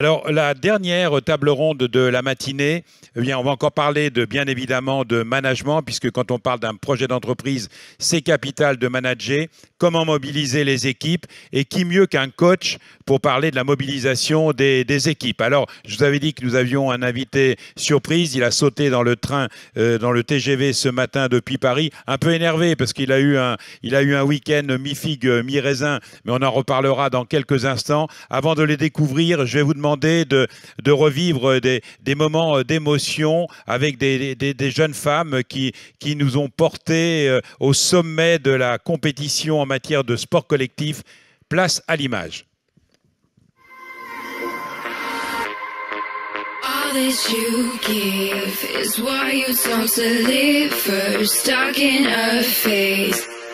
Alors, la dernière table ronde de la matinée, eh bien, on va encore parler de, bien évidemment, de management, puisque quand on parle d'un projet d'entreprise, c'est capital de manager, comment mobiliser les équipes, et qui mieux qu'un coach pour parler de la mobilisation des, équipes. Alors, je vous avais dit que nous avions un invité surprise, il a sauté dans le train, euh, dans le TGV ce matin depuis Paris, un peu énervé parce qu'il a eu un, un week-end mi-figue, mi-raisin, mais on en reparlera dans quelques instants. Avant de les découvrir, je vais vous demander de, de revivre des, moments euh, d'émotion avec des, jeunes femmes qui, qui nous ont portés euh, au sommet de la compétition en matière de sport collectif. Place à l'image.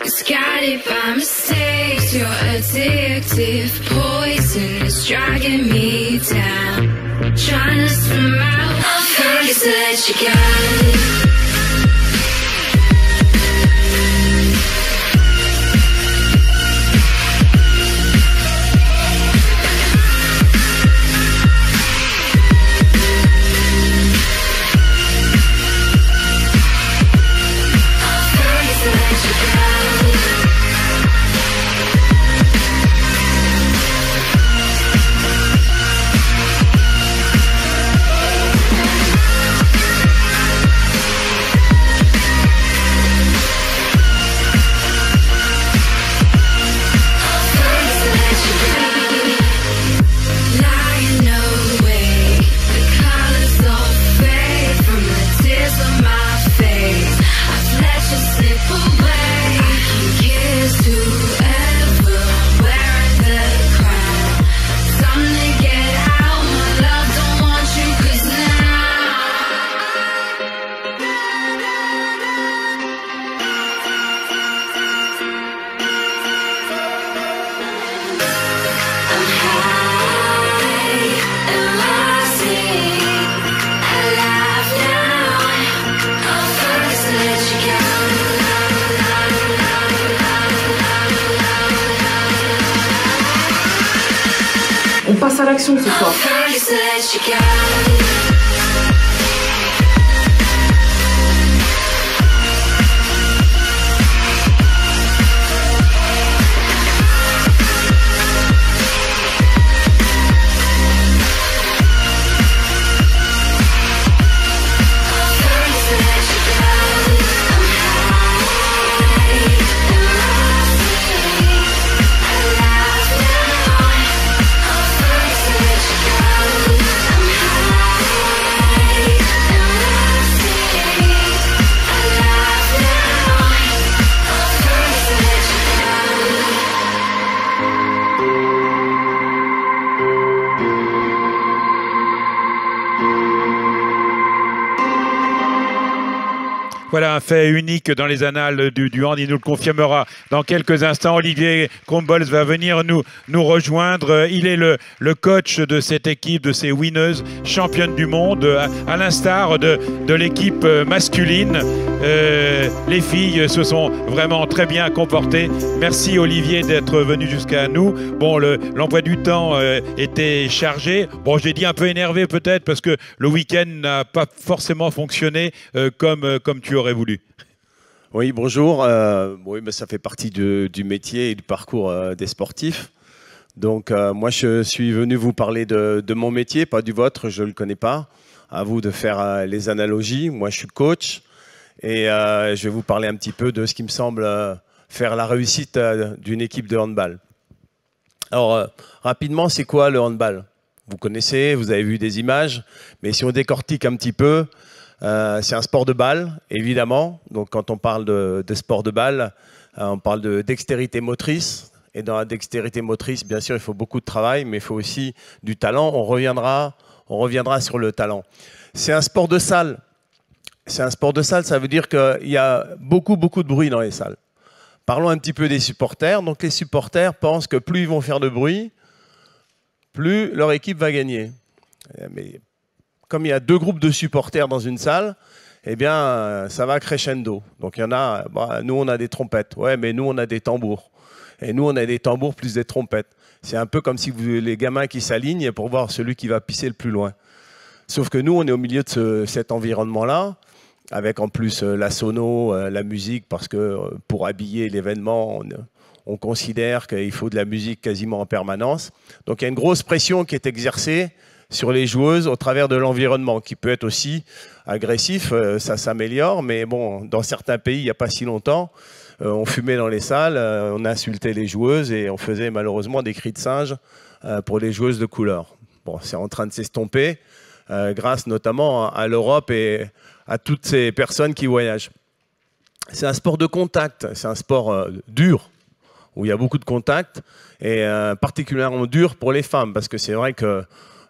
Cause guided by mistakes, your addictive poison is dragging me down. Trying to I think it's that you got fait unique dans les annales du, du hand. Il nous le confirmera dans quelques instants. Olivier Combols va venir nous, nous rejoindre. Il est le, le coach de cette équipe, de ces winneuses championnes du monde, à, l'instar de, de l'équipe masculine. Euh, les filles se sont vraiment très bien comportées. Merci Olivier d'être venu jusqu'à nous. Bon, l'emploi du temps euh, était chargé. Bon, j'ai dit un peu énervé peut-être parce que le week-end n'a pas forcément fonctionné euh, comme, comme tu aurais voulu. Oui, bonjour. Euh, oui, mais ça fait partie du métier et du parcours euh, des sportifs. Donc euh, moi, je suis venu vous parler de, de, mon métier, pas du vôtre, je ne le connais pas. À vous de faire les analogies. Moi, je suis coach et je vais vous parler un petit peu de ce qui me semble faire la réussite d'une équipe de handball. Alors, rapidement, c'est quoi le handball Vous connaissez, vous avez vu des images, mais si on décortique un petit peu, euh, c'est un sport de balle, évidemment. Donc, quand on parle de, sport de balle, euh, on parle de dextérité motrice. Et dans la dextérité motrice, bien sûr, il faut beaucoup de travail, mais il faut aussi du talent. On reviendra, on reviendra sur le talent. C'est un sport de salle. C'est un sport de salle, ça veut dire qu'il y a beaucoup, beaucoup de bruit dans les salles. Parlons un petit peu des supporters. Donc, les supporters pensent que plus ils vont faire de bruit, plus leur équipe va gagner. Eh, mais comme il y a deux groupes de supporters dans une salle, eh bien, ça va crescendo. Donc, il y en a, bah, nous, on a des trompettes. Ouais, mais nous, on a des tambours. Et nous, on a des tambours plus des trompettes. C'est un peu comme si vous, les gamins qui s'alignent pour voir celui qui va pisser le plus loin. Sauf que nous, on est au milieu de cet environnement-là, avec en plus euh, la sono, euh, la musique, parce que euh, pour habiller l'événement, on considère qu'il faut de la musique quasiment en permanence. Donc, il y a une grosse pression qui est exercée sur les joueuses au travers de l'environnement, qui peut être aussi agressif, euh, ça s'améliore, mais bon, dans certains pays, il n'y a pas si longtemps, euh, on fumait dans les salles, euh, on insultait les joueuses et on faisait malheureusement des cris de singe pour les joueuses de couleur. Bon, c'est en train de s'estomper, grâce notamment à l'Europe et à toutes ces personnes qui voyagent. C'est un sport de contact, c'est un sport dur, où il y a beaucoup de contacts, et particulièrement dur pour les femmes, parce que c'est vrai que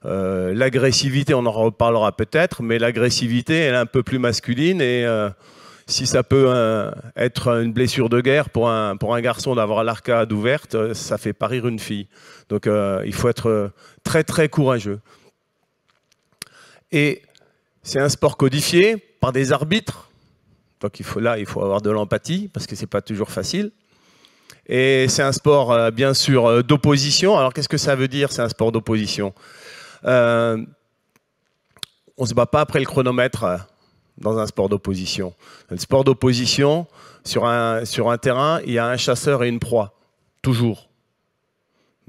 euh, l'agressivité, on en reparlera peut-être, mais l'agressivité, elle est un peu plus masculine et euh, si ça peut euh, être une blessure de guerre pour un, pour un garçon d'avoir l'arcade ouverte, ça fait parir une fille. Donc il faut être très très courageux. Et c'est un sport codifié par des arbitres. Donc il faut, là, il faut avoir de l'empathie parce que ce n'est pas toujours facile. Et c'est un sport, bien sûr, d'opposition. Alors, qu'est-ce que ça veut dire, c'est un sport d'opposition euh, on ne se bat pas après le chronomètre euh, dans un sport d'opposition. Un sport d'opposition, sur un, terrain, il y a un chasseur et une proie, toujours.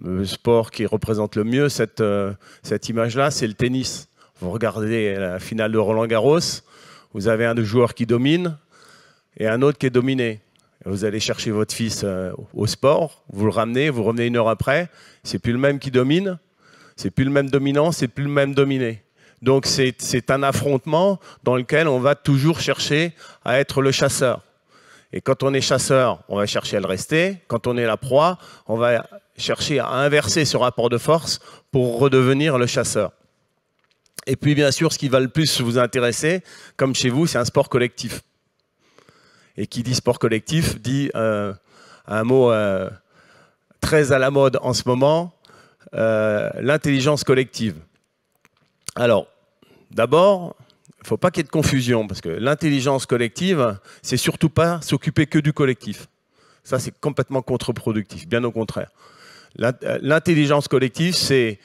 Le sport qui représente le mieux cette, euh, cette image-là, c'est le tennis. Vous regardez la finale de Roland Garros, vous avez un joueur qui domine et un autre qui est dominé. Vous allez chercher votre fils au sport, vous le ramenez, vous revenez une heure après, c'est plus le même qui domine, c'est plus le même dominant, c'est plus le même dominé. Donc c'est un affrontement dans lequel on va toujours chercher à être le chasseur. Et quand on est chasseur, on va chercher à le rester. Quand on est la proie, on va chercher à inverser ce rapport de force pour redevenir le chasseur. Et puis bien sûr, ce qui va le plus vous intéresser, comme chez vous, c'est un sport collectif. Et qui dit sport collectif dit euh, un mot euh, très à la mode en ce moment, euh, l'intelligence collective. Alors, d'abord, il ne faut pas qu'il y ait de confusion, parce que l'intelligence collective, c'est surtout pas s'occuper que du collectif. Ça, c'est complètement contre-productif, bien au contraire. Euh, l'intelligence collective, c'est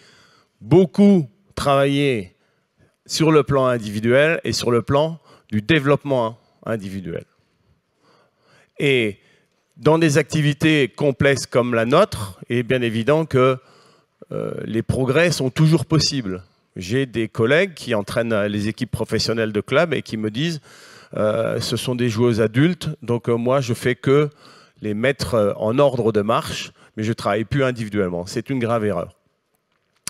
beaucoup travailler sur le plan individuel et sur le plan du développement individuel. Et dans des activités complexes comme la nôtre, il est bien évident que euh, les progrès sont toujours possibles. J'ai des collègues qui entraînent euh, les équipes professionnelles de club et qui me disent euh, ce sont des joueuses adultes, donc moi je fais que les mettre en ordre de marche, mais je travaille plus individuellement. C'est une grave erreur.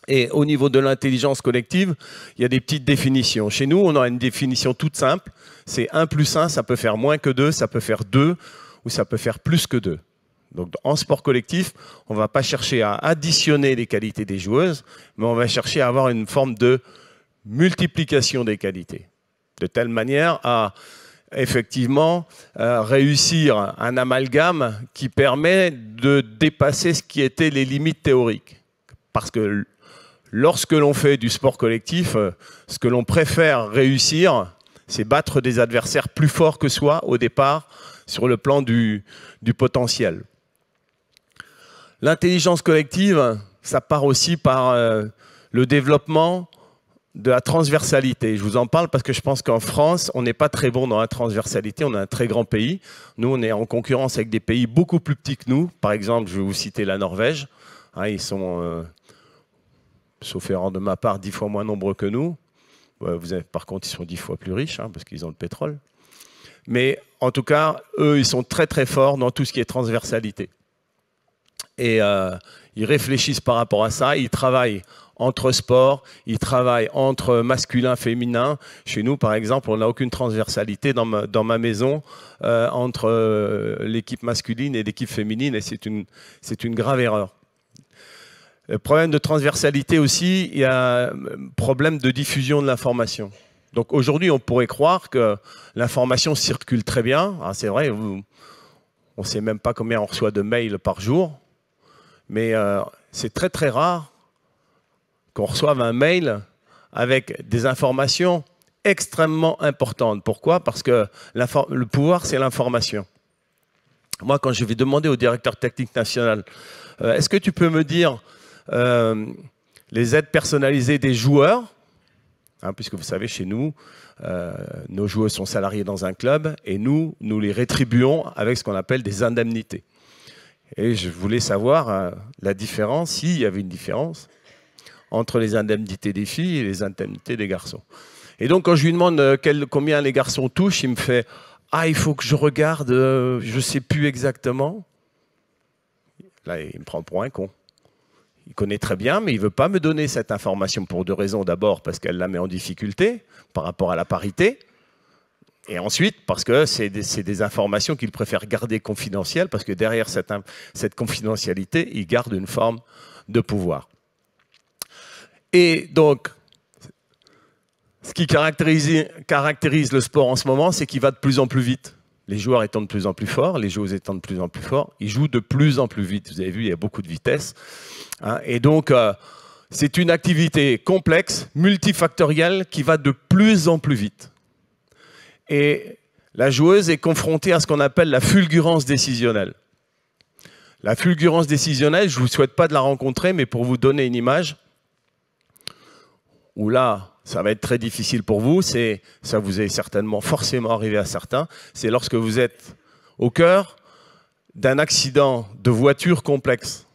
Et au niveau de l'intelligence collective, il y a des petites définitions. Chez nous, on a une définition toute simple. C'est 1 plus 1, ça peut faire moins que 2, ça peut faire 2, ou ça peut faire plus que 2. Donc en sport collectif, on ne va pas chercher à additionner les qualités des joueuses, mais on va chercher à avoir une forme de multiplication des qualités, de telle manière à effectivement euh, réussir un amalgame qui permet de dépasser ce qui étaient les limites théoriques. Parce que lorsque l'on fait du sport collectif, euh, ce que l'on préfère réussir, c'est battre des adversaires plus forts que soi au départ sur le plan du potentiel. L'intelligence collective, ça part aussi par euh, le développement de la transversalité. Je vous en parle parce que je pense qu'en France, on n'est pas très bon dans la transversalité. On a un très grand pays. Nous, on est en concurrence avec des pays beaucoup plus petits que nous. Par exemple, je vais vous citer la Norvège. Hein, ils sont, euh, sauf errant de ma part, dix fois moins nombreux que nous. vous avez, par contre, ils sont dix fois plus riches hein, parce qu'ils ont le pétrole. Mais en tout cas, eux, ils sont très très forts dans tout ce qui est transversalité et euh, ils réfléchissent par rapport à ça. Ils travaillent entre sports, ils travaillent entre masculin, féminin. Chez nous, par exemple, on n'a aucune transversalité dans ma, maison euh, entre euh, l'équipe masculine et l'équipe féminine, et c'est une, grave erreur. Le problème de transversalité aussi, il y a problème de diffusion de l'information. Donc aujourd'hui, on pourrait croire que l'information circule très bien. Ah, c'est vrai, on ne sait même pas combien on reçoit de mails par jour mais euh, c'est très très rare qu'on reçoive un mail avec des informations extrêmement importantes. Pourquoi Parce que le pouvoir, c'est l'information. Moi, quand je vais demander au directeur technique national, euh, est-ce que tu peux me dire euh, les aides personnalisées des joueurs hein, Puisque vous savez, chez nous, nos joueurs sont salariés dans un club et nous, nous les rétribuons avec ce qu'on appelle des indemnités. Et je voulais savoir euh, la différence, s'il y avait une différence, entre les indemnités des filles et les indemnités des garçons. Et donc, quand je lui demande euh, combien les garçons touchent, il me fait Ah, il faut que je regarde, euh, je ne sais plus exactement. Là, il me prend pour un con. Il connaît très bien, mais il ne veut pas me donner cette information pour deux raisons. D'abord, parce qu'elle la met en difficulté par rapport à la parité. Et ensuite, parce que c'est des, informations qu'ils préfèrent garder confidentielles, parce que derrière cette, confidentialité, ils gardent une forme de pouvoir. Et donc, ce qui caractérise, le sport en ce moment, c'est qu'il va de plus en plus vite. Les joueurs étant de plus en plus forts, les joueuses étant de plus en plus forts, ils jouent de plus en plus vite. Vous avez vu, il y a beaucoup de vitesse. Hein. et donc, euh, c'est une activité complexe, multifactorielle, qui va de plus en plus vite et la joueuse est confrontée à ce qu'on appelle la fulgurance décisionnelle. La fulgurance décisionnelle, je ne vous souhaite pas de la rencontrer, mais pour vous donner une image, où là, ça va être très difficile pour vous, c'est, ça vous est certainement forcément arrivé à certains, c'est lorsque vous êtes au cœur d'un accident de voiture complexe.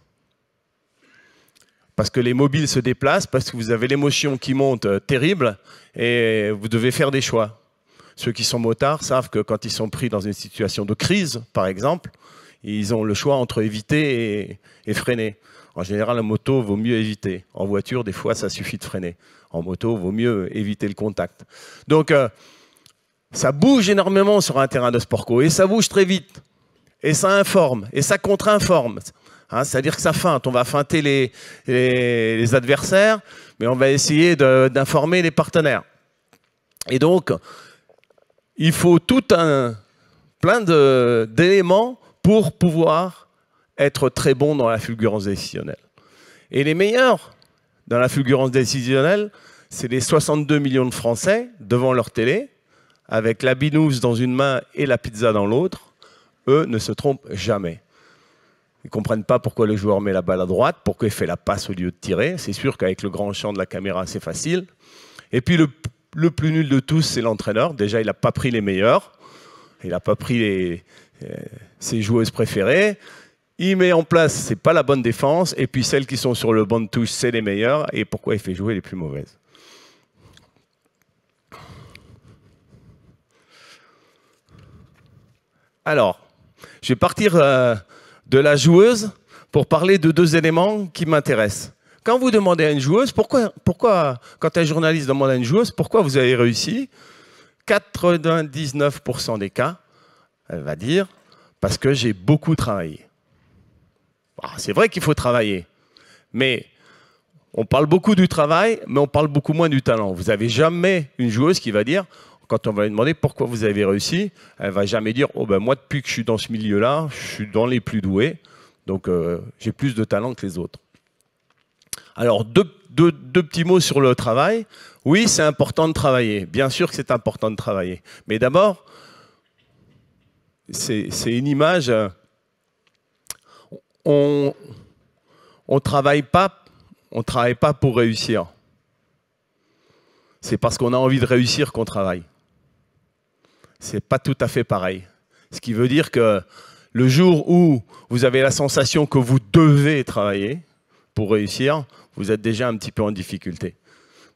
Parce que les mobiles se déplacent, parce que vous avez l'émotion qui monte euh, terrible, et vous devez faire des choix. Ceux qui sont motards savent que quand ils sont pris dans une situation de crise, par exemple, ils ont le choix entre éviter et, freiner. En général, en moto, vaut mieux éviter. En voiture, des fois, ça suffit de freiner. En moto, vaut mieux éviter le contact. Donc, euh, ça bouge énormément sur un terrain de sport co et ça bouge très vite. Et ça informe, et ça contre-informe. Hein, c'est-à-dire que ça feinte. On va feinter les, les adversaires, mais on va essayer d'informer les partenaires. Et donc, il faut tout un plein d'éléments pour pouvoir être très bon dans la fulgurance décisionnelle. Et les meilleurs dans la fulgurance décisionnelle, c'est les 62 millions de Français devant leur télé, avec la binouze dans une main et la pizza dans l'autre. Eux ne se trompent jamais. Ils ne comprennent pas pourquoi le joueur met la balle à droite, pourquoi il fait la passe au lieu de tirer. C'est sûr qu'avec le grand champ de la caméra, c'est facile. Et puis le le plus nul de tous, c'est l'entraîneur. Déjà, il n'a pas pris les meilleurs. Il n'a pas pris euh, ses joueuses préférées. Il met en place, ce n'est pas la bonne défense. Et puis celles qui sont sur le banc de touche, c'est les meilleures. Et pourquoi il fait jouer les plus mauvaises Alors, je vais partir euh, de la joueuse pour parler de deux éléments qui m'intéressent. Quand vous demandez à une joueuse, pourquoi, pourquoi quand un journaliste demande à une joueuse, pourquoi vous avez réussi 99% des cas, elle va dire, parce que j'ai beaucoup travaillé. Ah, c'est vrai qu'il faut travailler, mais on parle beaucoup du travail, mais on parle beaucoup moins du talent. Vous n'avez jamais une joueuse qui va dire, quand on va lui demander pourquoi vous avez réussi, elle va jamais dire, oh ben moi depuis que je suis dans ce milieu-là, je suis dans les plus doués, donc euh, j'ai plus de talent que les autres. Alors, deux, petits mots sur le travail. Oui, c'est important de travailler. Bien sûr que c'est important de travailler. Mais d'abord, c'est une image. Euh, on on travaille pas, travaille pas pour réussir. C'est parce qu'on a envie de réussir qu'on travaille. C'est pas tout à fait pareil. Ce qui veut dire que le jour où vous avez la sensation que vous devez travailler pour réussir, vous êtes déjà un petit peu en difficulté.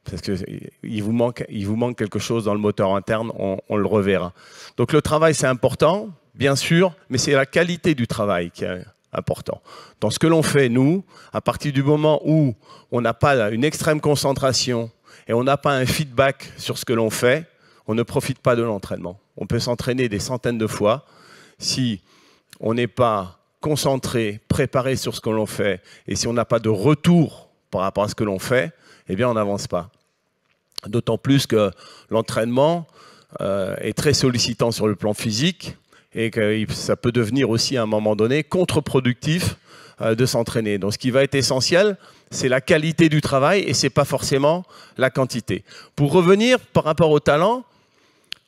Parce qu'il euh, vous, manque, il vous manque quelque chose dans le moteur interne, on, on le reverra. Donc le travail, c'est important, bien sûr, mais c'est la qualité du travail qui est important. Dans ce que l'on fait, nous, à partir du moment où on n'a pas une extrême concentration et on n'a pas un feedback sur ce que l'on fait, on ne profite pas de l'entraînement. On peut s'entraîner des centaines de fois. Si on n'est pas concentré, préparé sur ce que l'on fait, et si on n'a pas de retour par rapport à ce que l'on fait, eh bien, on n'avance pas. D'autant plus que l'entraînement euh, est très sollicitant sur le plan physique et que ça peut devenir aussi à un moment donné contre-productif euh, de s'entraîner. Donc ce qui va être essentiel, c'est la qualité du travail et ce n'est pas forcément la quantité. Pour revenir par rapport au talent,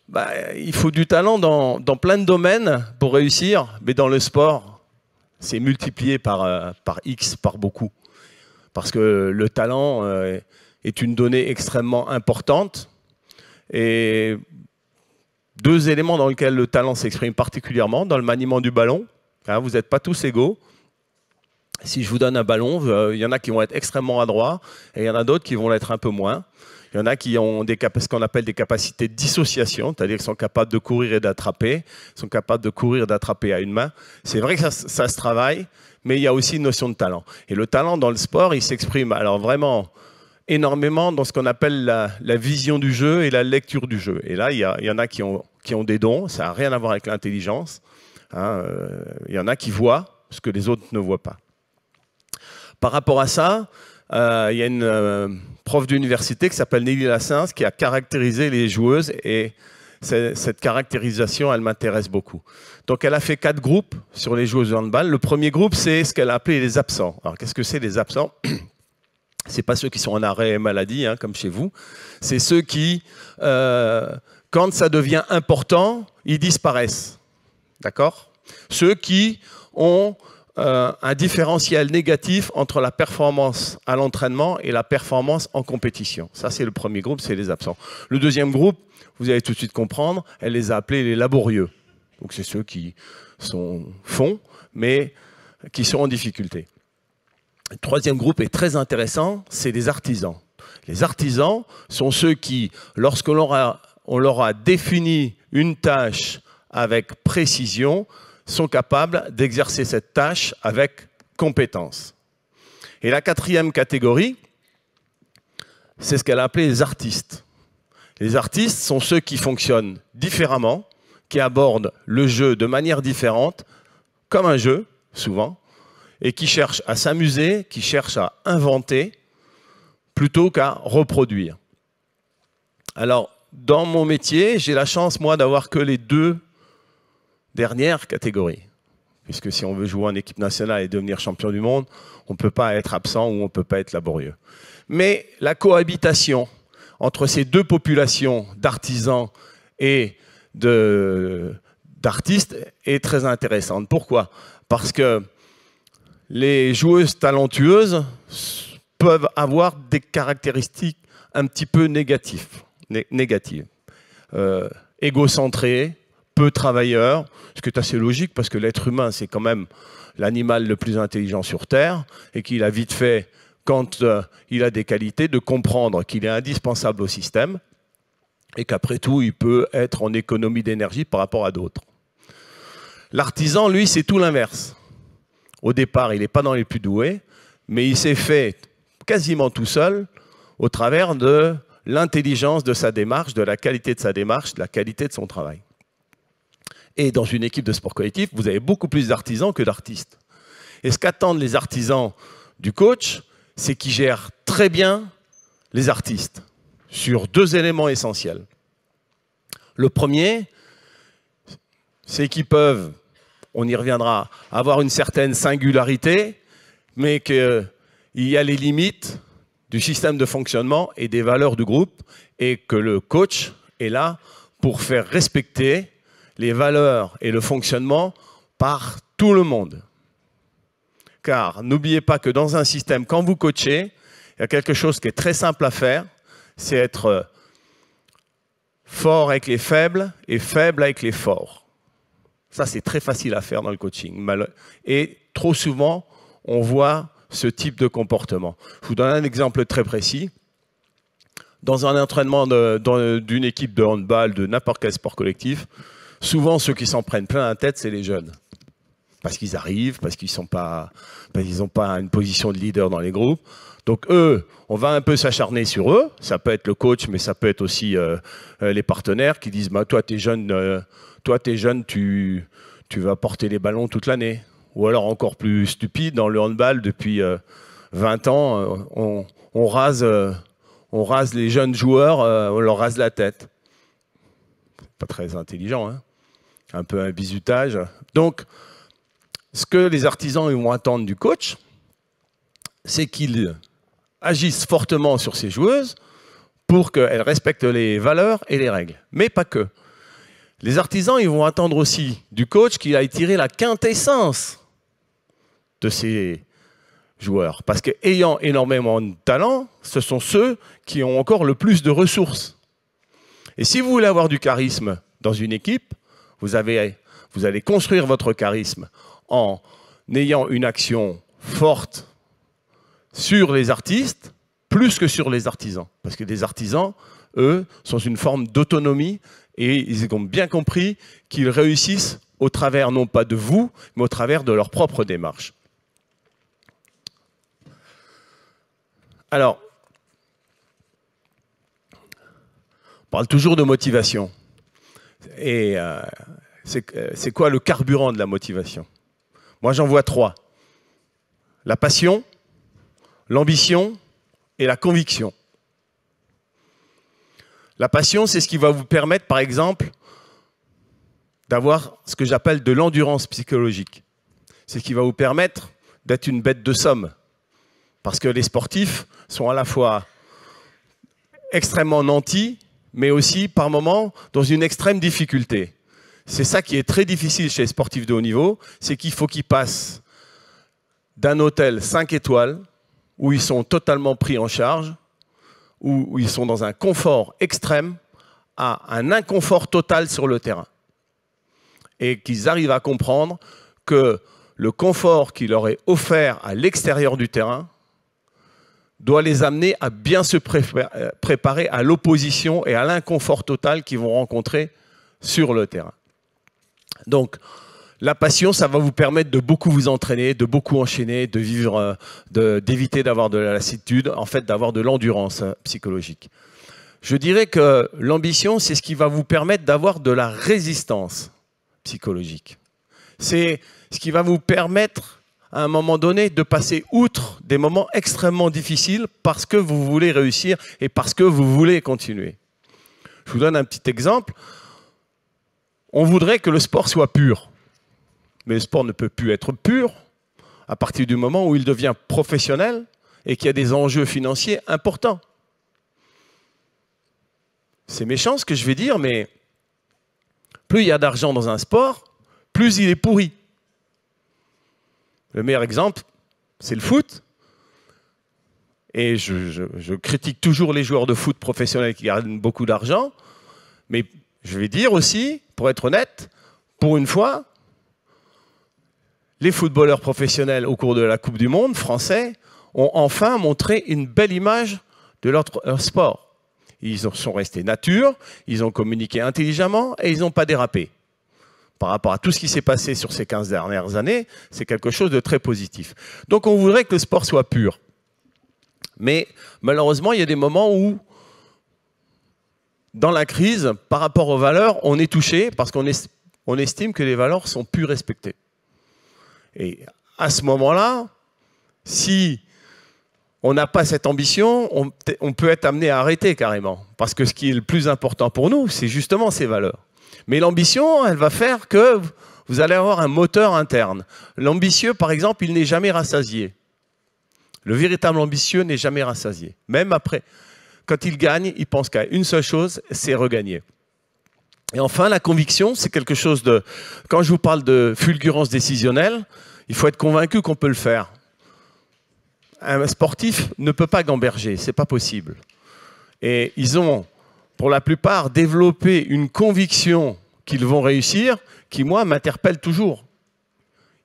bah, il faut du talent dans, plein de domaines pour réussir, mais dans le sport, c'est multiplié par, euh, par X, par beaucoup parce que le talent euh, est une donnée extrêmement importante. Et deux éléments dans lesquels le talent s'exprime particulièrement, dans le maniement du ballon, hein, vous n'êtes pas tous égaux, si je vous donne un ballon, euh, il y en a qui vont être extrêmement adroits et il y en a d'autres qui vont l'être un peu moins. Il y en a qui ont ce qu'on appelle des capacités de dissociation, c'est-à-dire qu'ils sont capables de courir et d'attraper, sont capables de courir et d'attraper à une main. C'est vrai que ça, se travaille, mais il y a aussi une notion de talent. Et le talent dans le sport, il s'exprime alors vraiment énormément dans ce qu'on appelle la, vision du jeu et la lecture du jeu. Et là, il y, en a qui ont, des dons, ça n'a rien à voir avec l'intelligence. Hein, euh, il y en a qui voient ce que les autres ne voient pas. Par rapport à ça, euh, il y a une euh, prof d'université qui s'appelle Nelly Lassens qui a caractérisé les joueuses et cette caractérisation, elle m'intéresse beaucoup. Donc, elle a fait quatre groupes sur les joueuses de handball. Le premier groupe, c'est ce qu'elle a appelé les absents. Alors, qu'est-ce que c'est les absents C'est pas ceux qui sont en arrêt et maladie, hein, comme chez vous. C'est ceux qui, euh, quand ça devient important, ils disparaissent. D'accord Ceux qui ont euh, un différentiel négatif entre la performance à l'entraînement et la performance en compétition. Ça, c'est le premier groupe, c'est les absents. Le deuxième groupe, vous allez tout de suite comprendre, elle les a appelés les laborieux. Donc c'est ceux qui sont font, mais qui sont en difficulté. Le troisième groupe est très intéressant, c'est les artisans. Les artisans sont ceux qui, lorsqu'on leur, leur a défini une tâche avec précision, sont capables d'exercer cette tâche avec compétence. Et la quatrième catégorie, c'est ce qu'elle a appelé les artistes. Les artistes sont ceux qui fonctionnent différemment, qui abordent le jeu de manière différente, comme un jeu, souvent, et qui cherchent à s'amuser, qui cherchent à inventer, plutôt qu'à reproduire. Alors, dans mon métier, j'ai la chance, moi, d'avoir que les deux dernière catégorie. Puisque si on veut jouer en équipe nationale et devenir champion du monde, on ne peut pas être absent ou on ne peut pas être laborieux. Mais la cohabitation entre ces deux populations d'artisans et d'artistes est très intéressante. Pourquoi Parce que les joueuses talentueuses peuvent avoir des caractéristiques un petit peu négatives. Euh, égocentrées, peu travailleurs, ce qui est assez logique parce que l'être humain, c'est quand même l'animal le plus intelligent sur Terre et qu'il a vite fait, quand euh, il a des qualités, de comprendre qu'il est indispensable au système et qu'après tout, il peut être en économie d'énergie par rapport à d'autres. L'artisan, lui, c'est tout l'inverse. Au départ, il n'est pas dans les plus doués, mais il s'est fait quasiment tout seul au travers de l'intelligence de sa démarche, de la qualité de sa démarche, de la qualité de son travail. Et dans une équipe de sport collectif, vous avez beaucoup plus d'artisans que d'artistes. Et ce qu'attendent les artisans du coach, c'est qu'ils gèrent très bien les artistes sur deux éléments essentiels. Le premier, c'est qu'ils peuvent, on y reviendra, avoir une certaine singularité, mais qu'il y a les limites du système de fonctionnement et des valeurs du groupe, et que le coach est là pour faire respecter les valeurs et le fonctionnement par tout le monde. Car n'oubliez pas que dans un système, quand vous coachez, il y a quelque chose qui est très simple à faire, c'est être fort avec les faibles et faible avec les forts. Ça, c'est très facile à faire dans le coaching. Et trop souvent, on voit ce type de comportement. Je vous donne un exemple très précis. Dans un entraînement d'une équipe de handball, de n'importe quel sport collectif, souvent ceux qui s'en prennent plein la tête, c'est les jeunes. Parce qu'ils arrivent, parce qu'ils n'ont pas, pas une position de leader dans les groupes. Donc eux, on va un peu s'acharner sur eux. Ça peut être le coach, mais ça peut être aussi euh, euh, les partenaires qui disent bah, toi, euh, tu es jeune, jeune tu, vas porter les ballons toute l'année. Ou alors encore plus stupide, dans le handball, depuis 20 ans, on, rase, on rase les jeunes joueurs, on leur rase la tête. Pas très intelligent, hein un peu un bizutage. Donc, ce que les artisans vont attendre du coach, c'est qu'il agisse fortement sur ses joueuses pour qu'elles respectent les valeurs et les règles, mais pas que. Les artisans, ils vont attendre aussi du coach qu'il aille tirer la quintessence de ses joueurs. Parce qu'ayant énormément de talent, ce sont ceux qui ont encore le plus de ressources. Et si vous voulez avoir du charisme dans une équipe, vous, avez, vous allez construire votre charisme en ayant une action forte sur les artistes, plus que sur les artisans. Parce que les artisans, eux, sont une forme d'autonomie et ils ont bien compris qu'ils réussissent au travers non pas de vous, mais au travers de leur propre démarche. Alors, on parle toujours de motivation. Et euh, euh, c'est quoi le carburant de la motivation Moi, j'en vois trois. La passion, l'ambition et la conviction. La passion, c'est ce qui va vous permettre, par exemple, d'avoir ce que j'appelle de l'endurance psychologique. C'est ce qui va vous permettre d'être une bête de somme. Parce que les sportifs sont à la fois extrêmement nantis mais aussi par moments dans une extrême difficulté. C'est ça qui est très difficile chez les sportifs de haut niveau, c'est qu'il faut qu'ils passent d'un hôtel 5 étoiles, où ils sont totalement pris en charge, où ils sont dans un confort extrême, à un inconfort total sur le terrain. Et qu'ils arrivent à comprendre que le confort qui leur est offert à l'extérieur du terrain doit les amener à bien se euh, préparer à l'opposition et à l'inconfort total qu'ils vont rencontrer sur le terrain. Donc, la passion, ça va vous permettre de beaucoup vous entraîner, de beaucoup enchaîner, de vivre, euh, d'éviter d'avoir de la lassitude, en fait d'avoir de l'endurance hein, psychologique. Je dirais que l'ambition, c'est ce qui va vous permettre d'avoir de la résistance psychologique. C'est ce qui va vous permettre à un moment donné, de passer outre des moments extrêmement difficiles parce que vous voulez réussir et parce que vous voulez continuer. Je vous donne un petit exemple. On voudrait que le sport soit pur. Mais le sport ne peut plus être pur à partir du moment où il devient professionnel et qu'il y a des enjeux financiers importants. C'est méchant ce que je vais dire, mais plus il y a d'argent dans un sport, plus il est pourri. Le meilleur exemple, c'est le foot. Et je, critique toujours les joueurs de foot professionnels qui gagnent beaucoup d'argent. Mais je vais dire aussi, pour être honnête, pour une fois, les footballeurs professionnels au cours de la Coupe du Monde français ont enfin montré une belle image de leur, sport. Ils sont restés nature, ils ont communiqué intelligemment et ils n'ont pas dérapé par rapport à tout ce qui s'est passé sur ces 15 dernières années, c'est quelque chose de très positif. Donc on voudrait que le sport soit pur. Mais malheureusement, il y a des moments où, dans la crise, par rapport aux valeurs, on est touché parce qu'on estime que les valeurs sont plus respectées. Et à ce moment-là, si on n'a pas cette ambition, on, on peut être amené à arrêter carrément. Parce que ce qui est le plus important pour nous, c'est justement ces valeurs. Mais l'ambition, elle va faire que vous allez avoir un moteur interne. L'ambitieux, par exemple, il n'est jamais rassasié. Le véritable ambitieux n'est jamais rassasié. Même après, quand il gagne, il pense qu'à une seule chose, c'est regagner. Et enfin, la conviction, c'est quelque chose de... Quand je vous parle de fulgurance décisionnelle, il faut être convaincu qu'on peut le faire. Un sportif ne peut pas gamberger, c'est pas possible. Et ils ont pour la plupart, développer une conviction qu'ils vont réussir, qui, moi, m'interpelle toujours.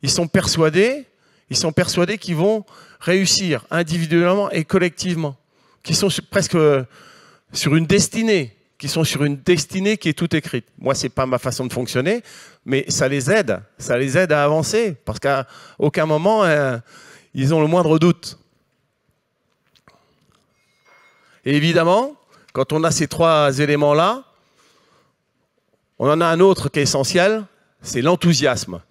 Ils sont persuadés, ils sont persuadés qu'ils vont réussir individuellement et collectivement, qu'ils sont presque euh, sur une destinée, qu'ils sont sur une destinée qui est toute écrite. Moi, ce n'est pas ma façon de fonctionner, mais ça les aide, ça les aide à avancer, parce qu'à aucun moment, euh, ils ont le moindre doute. Et évidemment, quand on a ces trois éléments-là, on en a un autre qui est essentiel, c'est l'enthousiasme.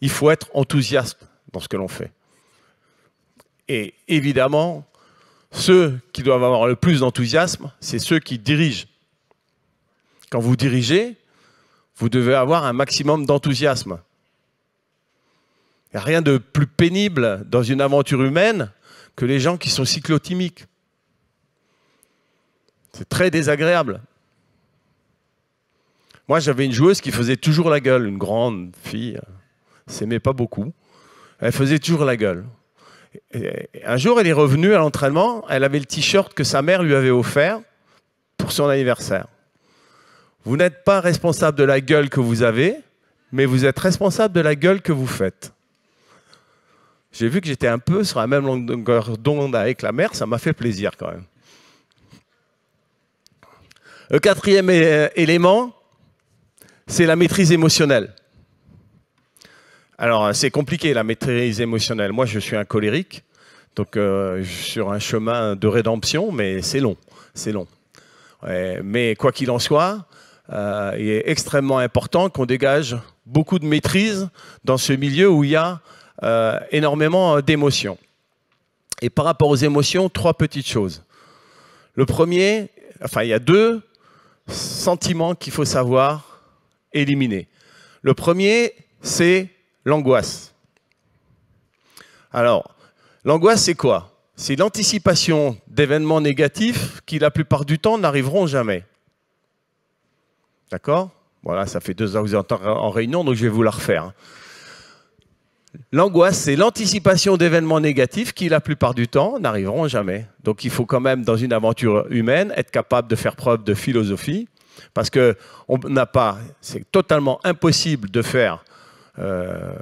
Il faut être enthousiaste dans ce que l'on fait. Et évidemment, ceux qui doivent avoir le plus d'enthousiasme, c'est ceux qui dirigent. Quand vous dirigez, vous devez avoir un maximum d'enthousiasme. Il n'y a rien de plus pénible dans une aventure humaine que les gens qui sont cyclotimiques. C'est très désagréable. Moi, j'avais une joueuse qui faisait toujours la gueule, une grande fille, euh, s'aimait pas beaucoup. Elle faisait toujours la gueule. un jour, elle est revenue à l'entraînement, elle avait le t-shirt que sa mère lui avait offert pour son anniversaire. Vous n'êtes pas responsable de la gueule que vous avez, mais vous êtes responsable de la gueule que vous faites. J'ai vu que j'étais un peu sur la même longueur d'onde avec la mère, ça m'a fait plaisir quand même. Le quatrième élément, c'est la maîtrise émotionnelle. Alors, c'est compliqué la maîtrise émotionnelle. Moi, je suis un colérique, donc suis euh, sur un chemin de rédemption, mais c'est long, c'est long. mais quoi qu'il en soit, euh, il est extrêmement important qu'on dégage beaucoup de maîtrise dans ce milieu où il y a euh, énormément d'émotions. Et par rapport aux émotions, trois petites choses. Le premier, enfin il y a deux, sentiments qu'il faut savoir éliminer. Le premier, c'est l'angoisse. Alors, l'angoisse, c'est quoi C'est l'anticipation d'événements négatifs qui, la plupart du temps, n'arriveront jamais. D'accord Voilà, ça fait deux heures que vous êtes en réunion, donc je vais vous la refaire. Hein. L'angoisse, c'est l'anticipation d'événements négatifs qui, la plupart du temps, n'arriveront jamais. Donc il faut quand même, dans une aventure humaine, être capable de faire preuve de philosophie, parce que on n'a pas, c'est totalement impossible de faire, euh,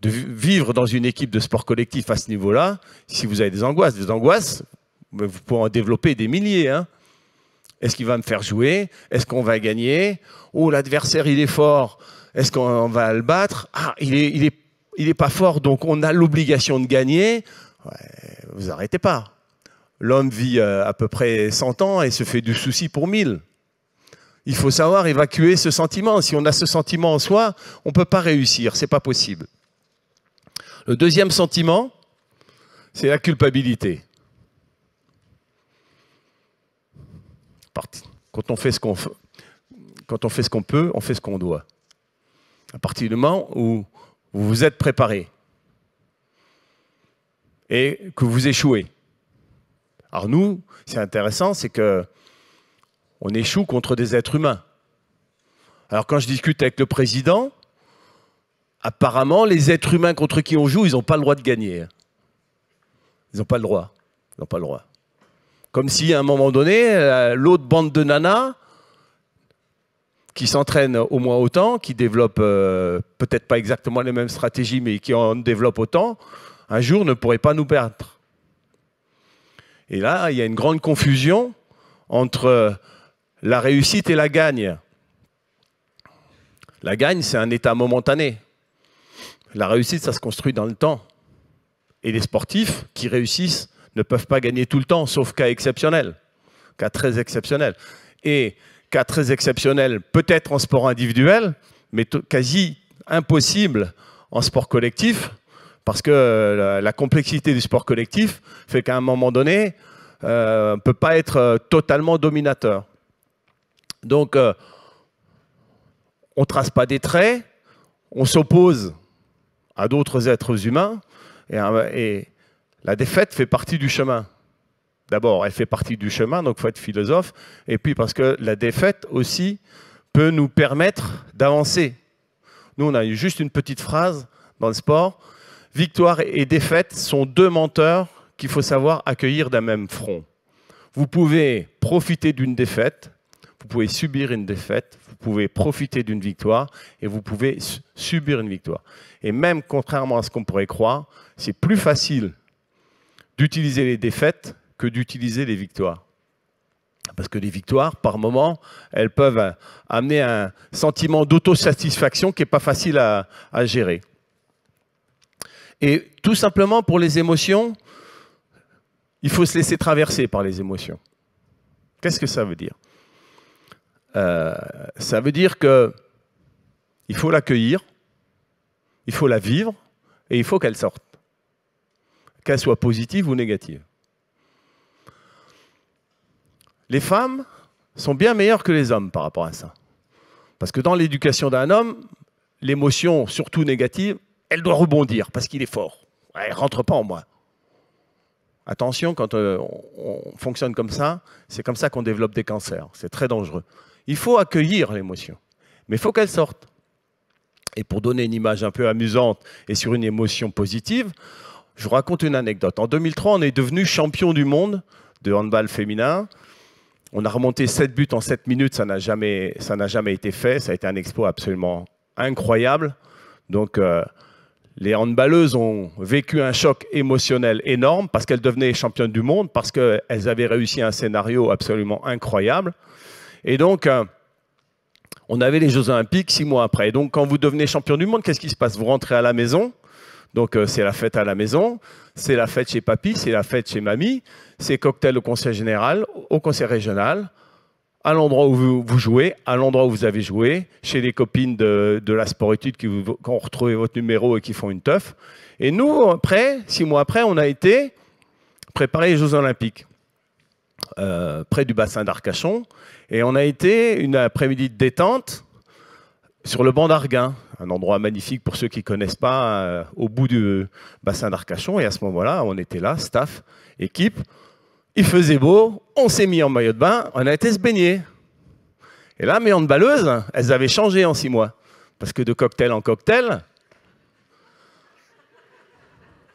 de vivre dans une équipe de sport collectif à ce niveau-là, si vous avez des angoisses. Des angoisses, vous pouvez en développer des milliers. Hein. Est-ce qu'il va me faire jouer Est-ce qu'on va gagner Oh, l'adversaire, il est fort. Est-ce qu'on va le battre Ah, il est, il est il n'est pas fort, donc on a l'obligation de gagner. vous arrêtez pas. L'homme vit euh, à peu près 100 ans et se fait du souci pour 1000. Il faut savoir évacuer ce sentiment. Si on a ce sentiment en soi, on ne peut pas réussir, c'est pas possible. Le deuxième sentiment, c'est la culpabilité. Quand on fait ce qu'on quand on fait ce qu'on peut, on fait ce qu'on doit. À partir du moment où vous vous êtes préparé et que vous échouez. Alors nous, c'est intéressant, c'est que on échoue contre des êtres humains. Alors quand je discute avec le président, apparemment les êtres humains contre qui on joue, ils n'ont pas le droit de gagner. Ils n'ont pas le droit. Ils n'ont pas le droit. Comme si à un moment donné, euh, l'autre bande de nanas qui s'entraînent au moins autant, qui développent euh, peut-être pas exactement les mêmes stratégies, mais qui en développent autant, un jour ne pourraient pas nous perdre. Et là, il y a une grande confusion entre euh, la réussite et la gagne. La gagne, c'est un état momentané. La réussite, ça se construit dans le temps. Et les sportifs qui réussissent ne peuvent pas gagner tout le temps, sauf cas exceptionnel, cas très exceptionnel. Et cas très exceptionnel, peut-être en sport individuel, mais quasi impossible en sport collectif, parce que euh, la complexité du sport collectif fait qu'à un moment donné, euh, on ne peut pas être euh, totalement dominateur. Donc, on ne trace pas des traits, on s'oppose à d'autres êtres humains, et la défaite fait partie du chemin. D'abord, elle fait partie du chemin, donc il faut être philosophe. Et puis parce que la défaite aussi peut nous permettre d'avancer. Nous, on a eu juste une petite phrase dans le sport. Victoire et défaite sont deux menteurs qu'il faut savoir accueillir d'un même front. Vous pouvez profiter d'une défaite, vous pouvez subir une défaite, vous pouvez profiter d'une victoire et vous pouvez subir une victoire. Et même contrairement à ce qu'on pourrait croire, c'est plus facile d'utiliser les défaites que d'utiliser les victoires. Parce que les victoires, par moment, elles peuvent amener un sentiment d'autosatisfaction qui n'est pas facile à, gérer. Et tout simplement pour les émotions, il faut se laisser traverser par les émotions. Qu'est-ce que ça veut dire euh, Ça veut dire que il faut l'accueillir, il faut la vivre et il faut qu'elle sorte, qu'elle soit positive ou négative les femmes sont bien meilleures que les hommes par rapport à ça. Parce que dans l'éducation d'un homme, l'émotion, surtout négative, elle doit rebondir parce qu'il est fort. Elle ne rentre pas en moi. Attention, quand euh, on fonctionne comme ça, c'est comme ça qu'on développe des cancers. C'est très dangereux. Il faut accueillir l'émotion, mais il faut qu'elle sorte. Et pour donner une image un peu amusante et sur une émotion positive, je vous raconte une anecdote. En 2003, on est devenu champion du monde de handball féminin. On a remonté 7 buts en 7 minutes, ça n'a jamais, jamais été fait. Ça a été un expo absolument incroyable. Donc, euh, les handballeuses ont vécu un choc émotionnel énorme parce qu'elles devenaient championnes du monde, parce qu'elles avaient réussi un scénario absolument incroyable. Et donc, euh, on avait les Jeux Olympiques six mois après. Et donc, quand vous devenez champion du monde, qu'est-ce qui se passe Vous rentrez à la maison, donc euh, c'est la fête à la maison, c'est la fête chez papy, c'est la fête chez mamie, c'est cocktail au conseil général, au conseil régional, à l'endroit où vous, jouez, à l'endroit où vous avez joué, chez les copines de, la sport qui, vous, ont retrouvé votre numéro et qui font une teuf. Et nous, après, six mois après, on a été préparer les Jeux Olympiques. Euh, près du bassin d'Arcachon. Et on a été une après-midi de détente sur le banc d'Arguin, un endroit magnifique pour ceux qui ne connaissent pas, euh, au bout du bassin d'Arcachon. Et à ce moment-là, on était là, staff, équipe. Il faisait beau, on s'est mis en maillot de bain, on a été se baigner. Et là, mes handballeuses, elles avaient changé en six mois. Parce que de cocktail en cocktail,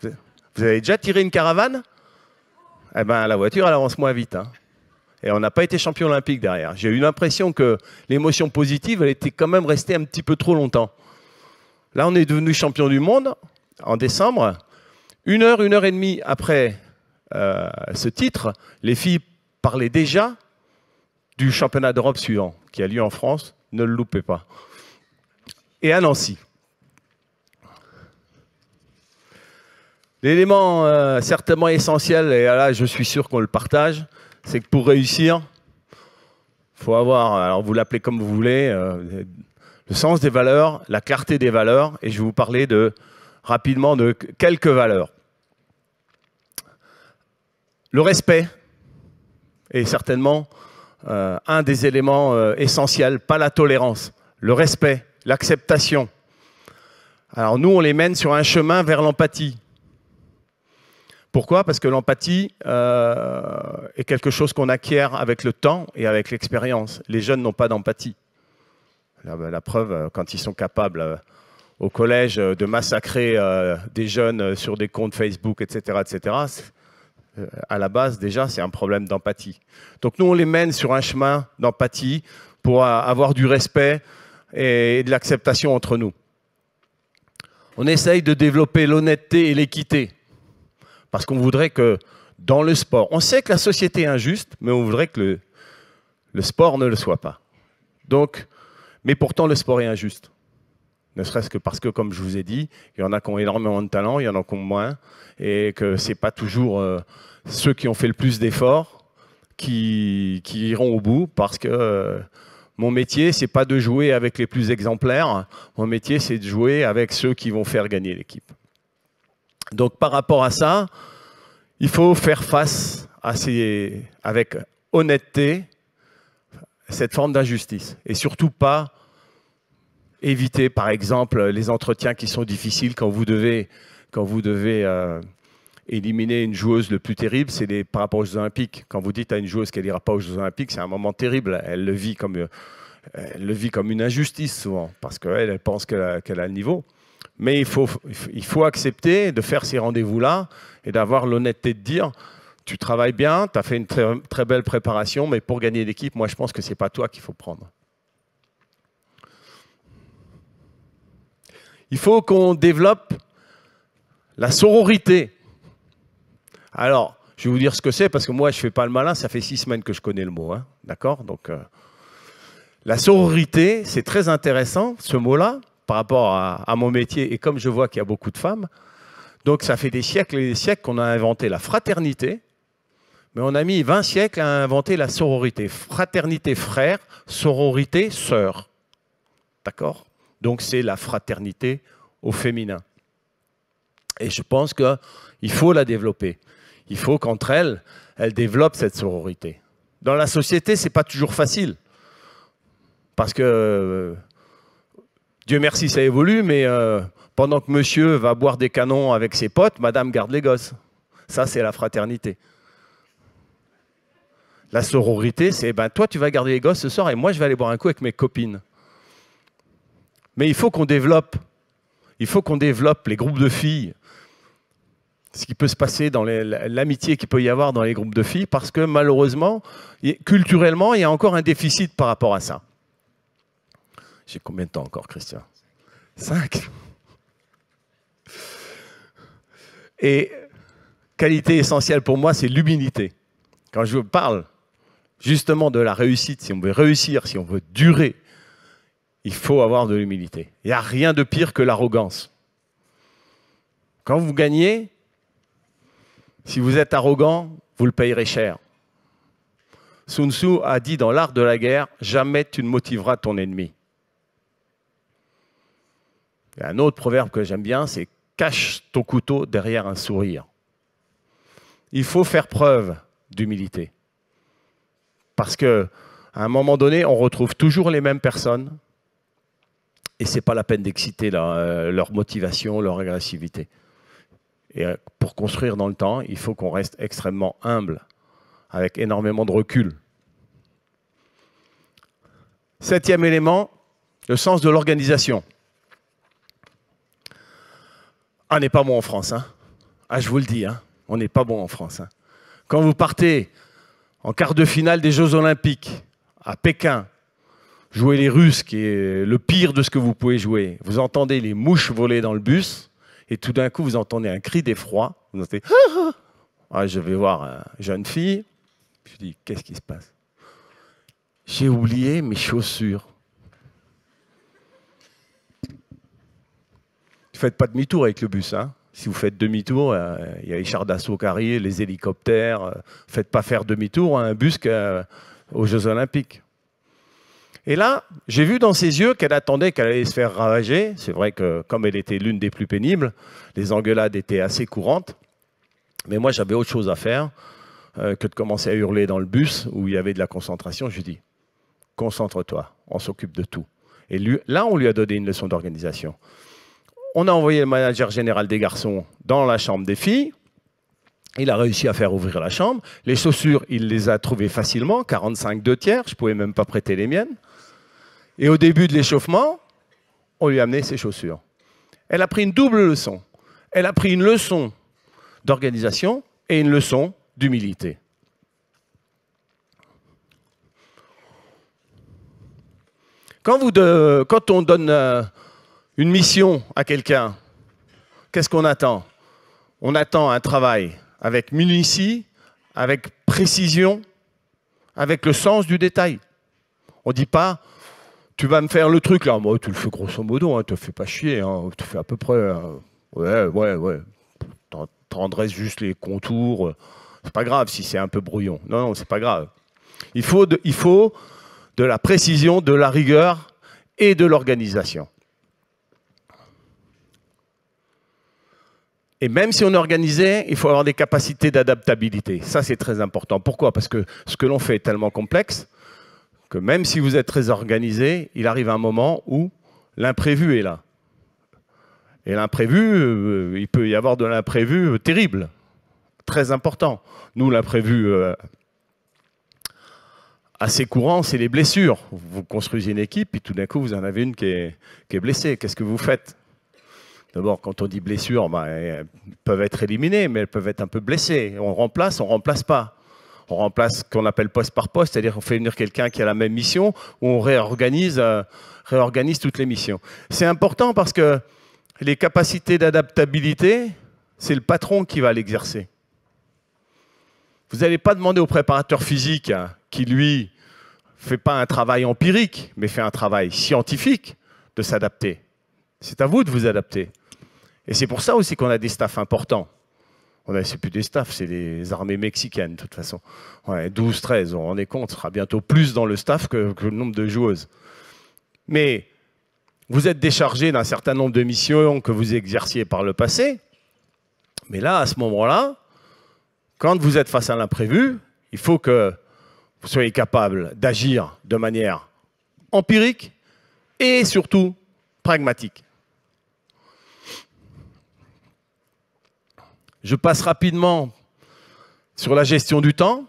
vous avez déjà tiré une caravane Eh bien, la voiture, elle avance moins vite. Hein. Et on n'a pas été champion olympique derrière. J'ai eu l'impression que l'émotion positive, elle était quand même restée un petit peu trop longtemps. Là, on est devenu champion du monde en décembre. Une heure, une heure et demie après euh, ce titre, les filles parlaient déjà du championnat d'Europe suivant, qui a lieu en France. Ne le loupez pas. Et à Nancy. L'élément euh, certainement essentiel, et là je suis sûr qu'on le partage, c'est que pour réussir, faut avoir, alors vous l'appelez comme vous voulez, euh, le sens des valeurs, la clarté des valeurs, et je vais vous parler de, rapidement de quelques valeurs. Le respect est certainement euh, un des éléments euh, essentiels, pas la tolérance. Le respect, l'acceptation. Alors nous, on les mène sur un chemin vers l'empathie. Pourquoi Parce que l'empathie euh, est quelque chose qu'on acquiert avec le temps et avec l'expérience. Les jeunes n'ont pas d'empathie. La, preuve, euh, quand ils sont capables euh, au collège de massacrer des jeunes sur des comptes Facebook, etc., etc., à la base, déjà, c'est un problème d'empathie. Donc nous, on les mène sur un chemin d'empathie pour avoir du respect et de l'acceptation entre nous. On essaye de développer l'honnêteté et l'équité. Parce qu'on voudrait que dans le sport, on sait que la société est injuste, mais on voudrait que le, sport ne le soit pas. Donc, mais pourtant, le sport est injuste. Ne serait-ce que parce que, comme je vous ai dit, il y en a qui ont énormément de talent, il y en a qui ont moins, et que ce n'est pas toujours euh, ceux qui ont fait le plus d'efforts qui, iront au bout, parce que euh, mon métier, c'est pas de jouer avec les plus exemplaires, mon métier, c'est de jouer avec ceux qui vont faire gagner l'équipe. Donc par rapport à ça, il faut faire face avec honnêteté cette forme d'injustice et surtout pas éviter par exemple les entretiens qui sont difficiles quand vous devez, quand vous devez euh, éliminer une joueuse le plus terrible, c'est par rapport aux Jeux Olympiques. Quand vous dites à une joueuse qu'elle n'ira pas aux Jeux Olympiques, c'est un moment terrible. Elle le vit comme, euh, le vit comme une injustice souvent parce qu'elle pense qu'elle a le niveau. Mais il faut, il faut accepter de faire ces rendez-vous-là et d'avoir l'honnêteté de dire, tu travailles bien, tu as fait une très, belle préparation, mais pour gagner l'équipe, moi je pense que ce n'est pas toi qu'il faut prendre. Il faut qu'on développe la sororité. Alors, je vais vous dire ce que c'est, parce que moi je ne fais pas le malin, ça fait six semaines que je connais le mot. Hein, d'accord Donc, euh, la sororité, c'est très intéressant, ce mot-là par rapport à, mon métier et comme je vois qu'il y a beaucoup de femmes. Donc ça fait des siècles et des siècles qu'on a inventé la fraternité, mais on a mis 20 siècles à inventer la sororité. Fraternité frère, sororité sœur. D'accord Donc c'est la fraternité au féminin. Et je pense qu'il faut la développer. Il faut qu'entre elles, elles développent cette sororité. Dans la société, ce n'est pas toujours facile. Parce que euh, Dieu merci, ça évolue, mais euh, pendant que monsieur va boire des canons avec ses potes, madame garde les gosses. Ça, c'est la fraternité. La sororité, c'est ben, toi, tu vas garder les gosses ce soir et moi, je vais aller boire un coup avec mes copines. Mais il faut qu'on développe. Il faut qu'on développe les groupes de filles. Ce qui peut se passer dans l'amitié qu'il peut y avoir dans les groupes de filles, parce que malheureusement, culturellement, il y a encore un déficit par rapport à ça. J'ai combien de temps encore, Christian Cinq Et qualité essentielle pour moi, c'est l'humilité. Quand je parle justement de la réussite, si on veut réussir, si on veut durer, il faut avoir de l'humilité. Il n'y a rien de pire que l'arrogance. Quand vous gagnez, si vous êtes arrogant, vous le payerez cher. Sun Tzu a dit dans l'art de la guerre, jamais tu ne motiveras ton ennemi un autre proverbe que j'aime bien, c'est cache ton couteau derrière un sourire. Il faut faire preuve d'humilité. Parce que à un moment donné, on retrouve toujours les mêmes personnes et ce n'est pas la peine d'exciter leur, euh, motivation, leur agressivité. Et euh, pour construire dans le temps, il faut qu'on reste extrêmement humble, avec énormément de recul. Septième élément, le sens de l'organisation. Ah, on n'est pas bon en France. Hein. Ah, je vous le dis, hein. on n'est pas bon en France. Hein. Quand vous partez en quart de finale des Jeux Olympiques à Pékin, jouer les Russes, qui est le pire de ce que vous pouvez jouer, vous entendez les mouches voler dans le bus, et tout d'un coup, vous entendez un cri d'effroi. Vous entendez ah, Je vais voir une euh, jeune fille. Je dis Qu'est-ce qui se passe J'ai oublié mes chaussures. ne faites pas demi-tour avec le bus. Hein. Si vous faites demi-tour, euh, il y a les chars d'assaut carrés, les hélicoptères. Ne euh, faites pas faire demi-tour à hein, un bus qu'aux euh, aux Jeux Olympiques. Et là, j'ai vu dans ses yeux qu'elle attendait qu'elle allait se faire ravager. C'est vrai que comme elle était l'une des plus pénibles, les engueulades étaient assez courantes. Mais moi, j'avais autre chose à faire que de commencer à hurler dans le bus où il y avait de la concentration. Je lui dis, concentre-toi, on s'occupe de tout. Et là, on lui a donné une leçon d'organisation. On a envoyé le manager général des garçons dans la chambre des filles. Il a réussi à faire ouvrir la chambre. Les chaussures, il les a trouvées facilement, 45 deux tiers. Je ne pouvais même pas prêter les miennes. Et au début de l'échauffement, on lui a amené ses chaussures. Elle a pris une double leçon. Elle a pris une leçon d'organisation et une leçon d'humilité. Quand, quand, on donne euh, une mission à quelqu'un, qu'est-ce qu'on attend On attend un travail avec minutie, avec précision, avec le sens du détail. On ne dit pas, tu vas me faire le truc là, moi tu le fais grosso modo, hein, tu ne fais pas chier, hein, tu fais à peu près, hein. ouais, ouais, ouais, Tu juste les contours, c'est pas grave si c'est un peu brouillon, non, non, c'est pas grave. Il faut, il faut de la précision, de la rigueur et de l'organisation. Et même si on est organisé, il faut avoir des capacités d'adaptabilité. Ça, c'est très important. Pourquoi Parce que ce que l'on fait est tellement complexe que même si vous êtes très organisé, il arrive un moment où l'imprévu est là. Et l'imprévu, euh, il peut y avoir de l'imprévu terrible, très important. Nous, l'imprévu euh, assez courant, c'est les blessures. Vous construisez une équipe, puis tout d'un coup, vous en avez une qui est, qui est blessée. Qu'est-ce que vous faites D'abord, quand on dit blessure, bah, elles peuvent être éliminées, mais elles peuvent être un peu blessées. On remplace, on remplace pas. On remplace ce qu'on appelle poste par poste, c'est-à-dire on fait venir quelqu'un qui a la même mission ou on réorganise, euh, réorganise toutes les missions. C'est important parce que les capacités d'adaptabilité, c'est le patron qui va l'exercer. Vous n'allez pas demander au préparateur physique hein, qui, lui, fait pas un travail empirique, mais fait un travail scientifique de s'adapter. C'est à vous de vous adapter. Et c'est pour ça aussi qu'on a des staffs importants. On a, plus des staffs, c'est les armées mexicaines, de toute façon. 12, 13, on en est compte, sera bientôt plus dans le staff que le nombre de joueuses. Mais vous êtes déchargé d'un certain nombre de missions que vous exerciez par le passé. Mais là, à ce moment-là, quand vous êtes face à l'imprévu, il faut que vous soyez capable d'agir de manière empirique et surtout pragmatique. Je passe rapidement sur la gestion du temps.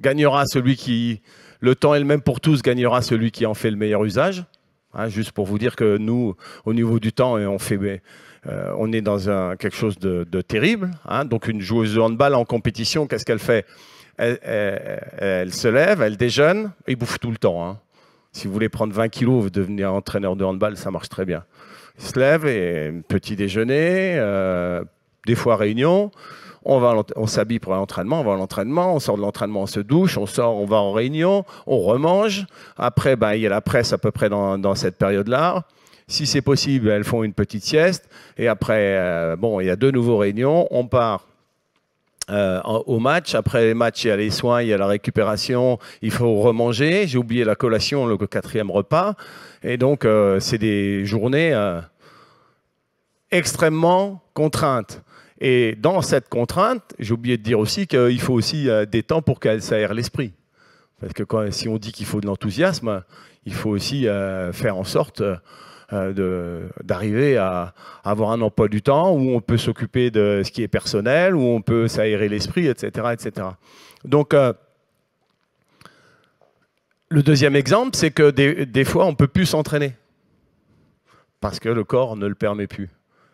Gagnera celui qui. Le temps est le même pour tous, gagnera celui qui en fait le meilleur usage. Hein, juste pour vous dire que nous, au niveau du temps, on, euh, on est dans quelque chose de, terrible. Hein. donc une joueuse de handball en compétition, qu'est-ce qu'elle fait elle, se lève, elle déjeune, et bouffe tout le temps. Hein. Si vous voulez prendre 20 kilos, vous devenez entraîneur de handball, ça marche très bien. Il se lève, et petit déjeuner, euh, des fois réunion, on, on s'habille pour l'entraînement, on va à l'entraînement, on sort de l'entraînement, on se douche, on sort, on va en réunion, on remange. Après, bah, il y a la presse à peu près dans, cette période-là. Si c'est possible, elles font une petite sieste. Et après, euh, bon, il y a deux nouveaux réunions. On part euh, au match. Après les matchs, il y a les soins, il y a la récupération. Il faut remanger. J'ai oublié la collation, le quatrième repas. Et donc, euh, c'est des journées extrêmement contraintes. Et dans cette contrainte, j'ai oublié de dire aussi qu'il faut aussi euh, des temps pour qu'elle s'aère l'esprit. Parce que quand, si on dit qu'il faut de l'enthousiasme, il faut aussi euh, faire en sorte euh, d'arriver à, avoir un emploi du temps où on peut s'occuper de ce qui est personnel, où on peut s'aérer l'esprit, etc., etc. Donc, le deuxième exemple, c'est que des, fois, on ne peut plus s'entraîner parce que le corps ne le permet plus.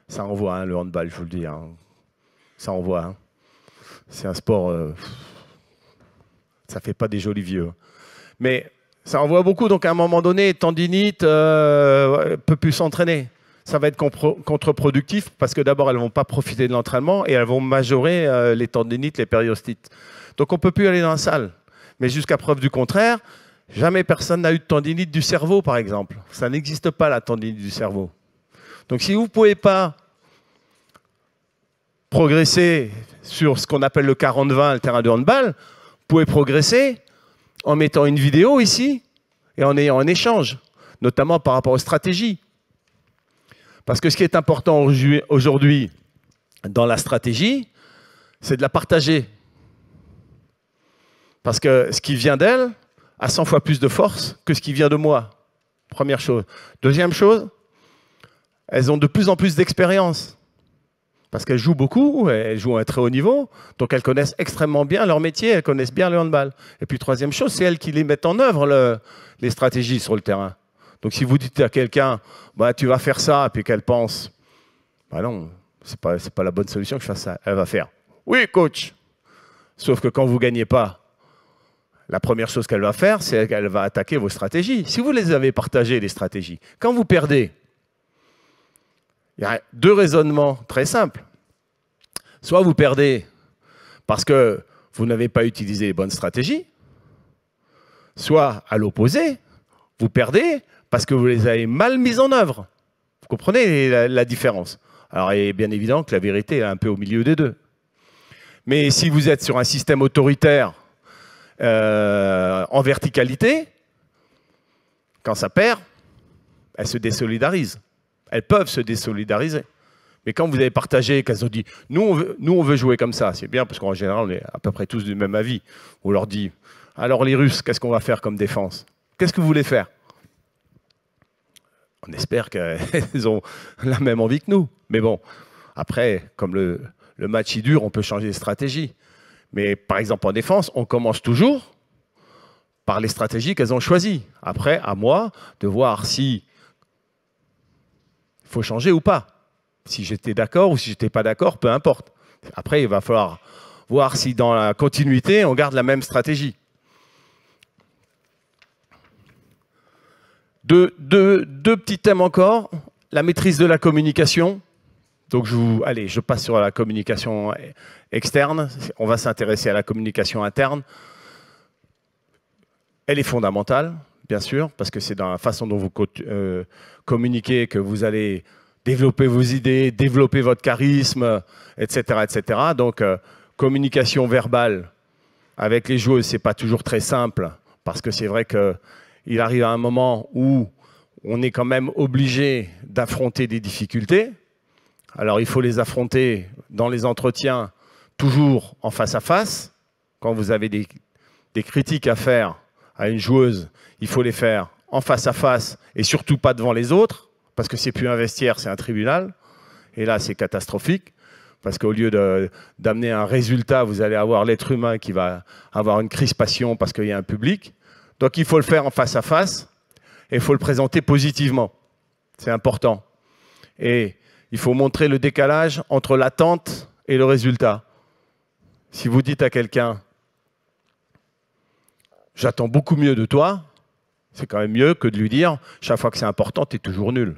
Ça envoie le handball, je vous le dis. Hein. Ça envoie. Hein. C'est un sport. Euh, ça fait pas des jolis vieux. Mais ça envoie beaucoup. Donc à un moment donné, tendinite ne euh, peut plus s'entraîner. Ça va être contre-productif parce que d'abord, elles vont pas profiter de l'entraînement et elles vont majorer euh, les tendinites, les périostites. Donc on peut plus aller dans la salle. Mais jusqu'à preuve du contraire, jamais personne n'a eu de tendinite du cerveau, par exemple. Ça n'existe pas, la tendinite du cerveau. Donc si vous ne pouvez pas progresser sur ce qu'on appelle le 40-20, le terrain de handball, vous pouvez progresser en mettant une vidéo ici et en ayant un échange, notamment par rapport aux stratégies. Parce que ce qui est important aujourd'hui dans la stratégie, c'est de la partager. Parce que ce qui vient d'elle a 100 fois plus de force que ce qui vient de moi. Première chose. Deuxième chose, elles ont de plus en plus d'expérience parce qu'elles jouent beaucoup, elles jouent à un très haut niveau, donc elles connaissent extrêmement bien leur métier, elles connaissent bien le handball. Et puis troisième chose, c'est elles qui les mettent en œuvre, les stratégies sur le terrain. Donc si vous dites à quelqu'un, bah, tu vas faire ça, et puis qu'elle pense, bah non, c'est pas, pas la bonne solution que je fasse ça, elle va faire, oui coach. Sauf que quand vous gagnez pas, la première chose qu'elle va faire, c'est qu'elle va attaquer vos stratégies. Si vous les avez partagées, les stratégies, quand vous perdez, il y a deux raisonnements très simples. Soit vous perdez parce que vous n'avez pas utilisé les bonnes stratégies, soit à l'opposé, vous perdez parce que vous les avez mal mises en œuvre. Vous comprenez la, différence Alors, il est bien évident que la vérité est un peu au milieu des deux. Mais si vous êtes sur un système autoritaire euh, en verticalité, quand ça perd, elle se désolidarise. Elles peuvent se désolidariser. Mais quand vous avez partagé, qu'elles ont dit nous on, veut, nous, on veut jouer comme ça, c'est bien parce qu'en général, on est à peu près tous du même avis. On leur dit alors les Russes, qu'est-ce qu'on va faire comme défense Qu'est-ce que vous voulez faire On espère qu'elles ont la même envie que nous. Mais bon, après, comme le, match est dur, on peut changer de stratégie. Mais par exemple, en défense, on commence toujours par les stratégies qu'elles ont choisies. Après, à moi de voir si il faut changer ou pas. Si j'étais d'accord ou si j'étais pas d'accord, peu importe. Après, il va falloir voir si dans la continuité, on garde la même stratégie. Deux, petits thèmes encore. La maîtrise de la communication. Donc, je vous, allez, je passe sur la communication externe. On va s'intéresser à la communication interne. Elle est fondamentale bien sûr, parce que c'est dans la façon dont vous euh, communiquez que vous allez développer vos idées, développer votre charisme, etc. etc. Donc, euh, communication verbale avec les joueuses, c'est pas toujours très simple, parce que c'est vrai qu'il arrive à un moment où on est quand même obligé d'affronter des difficultés. Alors, il faut les affronter dans les entretiens, toujours en face à face. Quand vous avez des critiques à faire, à une joueuse, il faut les faire en face à face et surtout pas devant les autres, parce que c'est plus un vestiaire, c'est un tribunal. Et là, c'est catastrophique, parce qu'au lieu d'amener un résultat, vous allez avoir l'être humain qui va avoir une crispation parce qu'il y a un public. Donc il faut le faire en face à face et il faut le présenter positivement. C'est important. Et il faut montrer le décalage entre l'attente et le résultat. Si vous dites à quelqu'un, j'attends beaucoup mieux de toi, c'est quand même mieux que de lui dire chaque fois que c'est important, tu es toujours nul.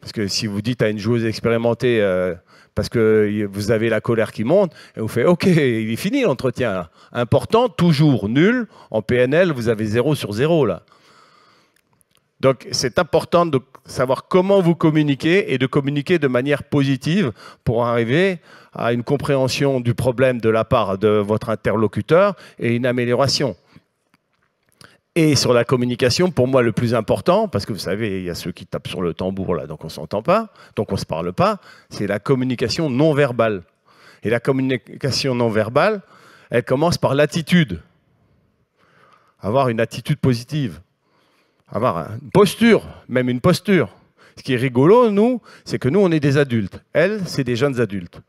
Parce que si vous dites à une joueuse expérimentée, euh, parce que vous avez la colère qui monte, et vous faites OK, il est fini l'entretien. Important, toujours nul. En PNL, vous avez 0 sur 0 là. Donc c'est important de savoir comment vous communiquer et de communiquer de manière positive pour arriver à une compréhension du problème de la part de votre interlocuteur et une amélioration. Et sur la communication, pour moi, le plus important, parce que vous savez, il y a ceux qui tapent sur le tambour, là, donc on ne s'entend pas, donc on ne se parle pas, c'est la communication non verbale. Et la communication non verbale, elle commence par l'attitude. Avoir une attitude positive avoir une posture, même une posture. Ce qui est rigolo, nous, c'est que nous, on est des adultes. Elles, c'est des jeunes adultes.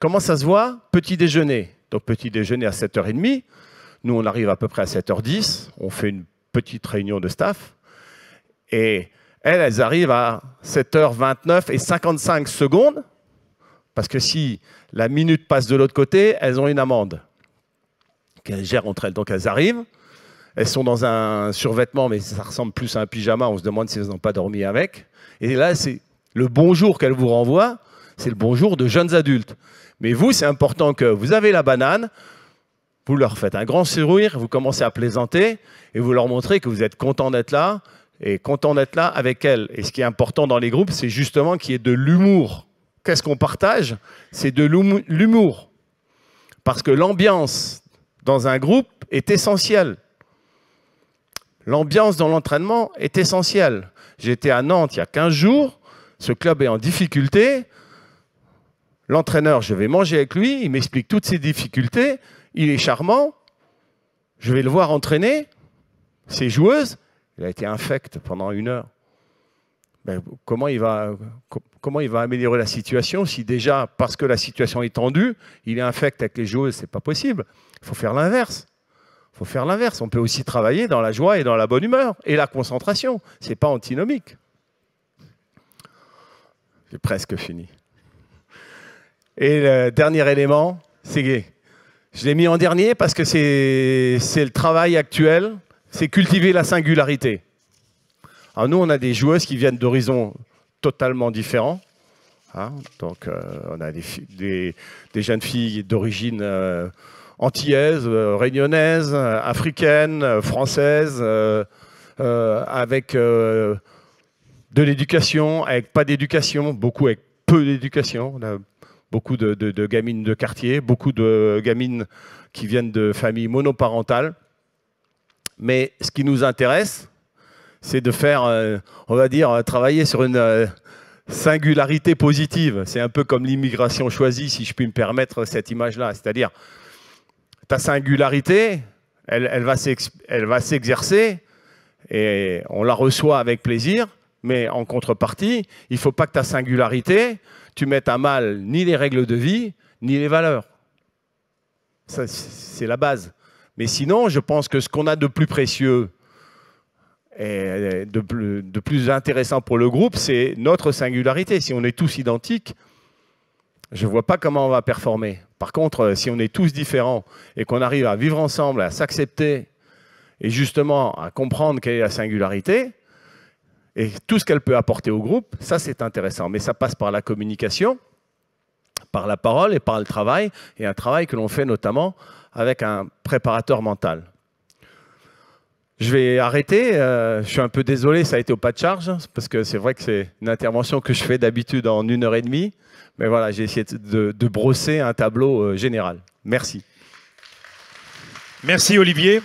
Comment ça se voit Petit déjeuner. Donc petit déjeuner à 7h30. Nous, on arrive à peu près à 7h10. On fait une petite réunion de staff. Et elles, elles arrivent à 7h29 et 55 secondes. Parce que si la minute passe de l'autre côté, elles ont une amende qu'elles gèrent entre elles. Donc elles arrivent. Elles sont dans un survêtement, mais ça ressemble plus à un pyjama. On se demande si elles n'ont pas dormi avec. Et là, c'est le bonjour qu'elles vous renvoient, c'est le bonjour de jeunes adultes. Mais vous, c'est important que vous avez la banane, vous leur faites un grand sourire, vous commencez à plaisanter et vous leur montrez que vous êtes content d'être là et content d'être là avec elles. Et ce qui est important dans les groupes, c'est justement qu'il y ait de l'humour. Qu'est-ce qu'on partage C'est de l'humour. Parce que l'ambiance dans un groupe est essentielle. L'ambiance dans l'entraînement est essentielle. J'étais à Nantes il y a 15 jours, ce club est en difficulté. L'entraîneur, je vais manger avec lui, il m'explique toutes ses difficultés, il est charmant, je vais le voir entraîner ses joueuses, il a été infect pendant une heure. Ben, comment, il va, améliorer la situation si déjà, parce que la situation est tendue, il est infect avec les joueuses C'est pas possible. Il faut faire l'inverse faire l'inverse. On peut aussi travailler dans la joie et dans la bonne humeur et la concentration. Ce n'est pas antinomique. J'ai presque fini. Et le dernier élément, c'est gay. Je l'ai mis en dernier parce que c'est le travail actuel, c'est cultiver la singularité. Alors nous, on a des joueuses qui viennent d'horizons totalement différents. Hein. donc, euh, on a des, des, jeunes filles d'origine euh, antillaise, euh, réunionnaise, euh, africaine, euh, française, avec de l'éducation, avec pas d'éducation, beaucoup avec peu d'éducation. Beaucoup de, de gamines de quartier, beaucoup de gamines qui viennent de familles monoparentales. Mais ce qui nous intéresse, c'est de faire, on va dire, travailler sur une singularité positive. C'est un peu comme l'immigration choisie, si je puis me permettre cette image-là. C'est-à-dire, ta singularité, elle, elle va s'exercer et on la reçoit avec plaisir, mais en contrepartie, il ne faut pas que ta singularité, tu mettes à mal ni les règles de vie, ni les valeurs. C'est la base. Mais sinon, je pense que ce qu'on a de plus précieux et de plus intéressant pour le groupe, c'est notre singularité. Si on est tous identiques, je ne vois pas comment on va performer. Par contre, euh, si on est tous différents et qu'on arrive à vivre ensemble, à s'accepter et justement à comprendre quelle est la singularité et tout ce qu'elle peut apporter au groupe, ça c'est intéressant. Mais ça passe par la communication, par la parole et par le travail, et un travail que l'on fait notamment avec un préparateur mental. Je vais arrêter. Euh, je suis un peu désolé, ça a été au pas de charge, parce que c'est vrai que c'est une intervention que je fais d'habitude en une heure et demie. Mais voilà, j'ai essayé de, brosser un tableau euh, général. Merci. Merci Olivier.